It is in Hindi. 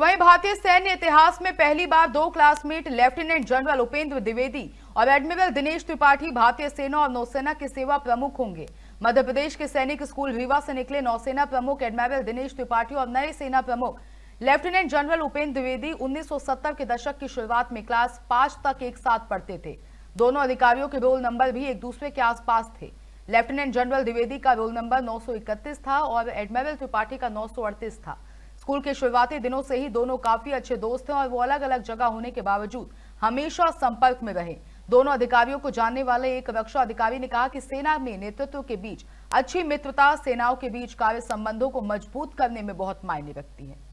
वहीं भारतीय सैन्य इतिहास में पहली बार दो classmate lieutenant general Upendra Dwivedi और एडमिरल दिनेश त्रिपाठी भारतीय सेना और नौसेना के सेवा प्रमुख होंगे मध्य प्रदेश के सैनिक स्कूल रीवा से निकले नौसेना प्रमुख एडमिरल दिनेश त्रिपाठी और नए सेना प्रमुख लेफ्टिनेंट जनरल उपेंद्र द्विवेदी 1970 के दशक की शुरुआत में क्लास पांच तक एक साथ पढ़ते थे दोनों अधिकारियों के रोल नंबर भी एक दूसरे के आसपास थे लेफ्टिनेंट जनरल द्विवेदी का रोल नंबर 931 था और एडमिरल त्रिपाठी का 938 था स्कूल के शुरुआती दिनों से ही दोनों काफी अच्छे दोस्त हैं और वो अलग अलग जगह होने के बावजूद हमेशा संपर्क में रहे दोनों अधिकारियों को जानने वाले एक रक्षा अधिकारी ने कहा कि सेना में नेतृत्व के बीच अच्छी मित्रता सेनाओं के बीच कार्य संबंधों को मजबूत करने में बहुत मायने रखती है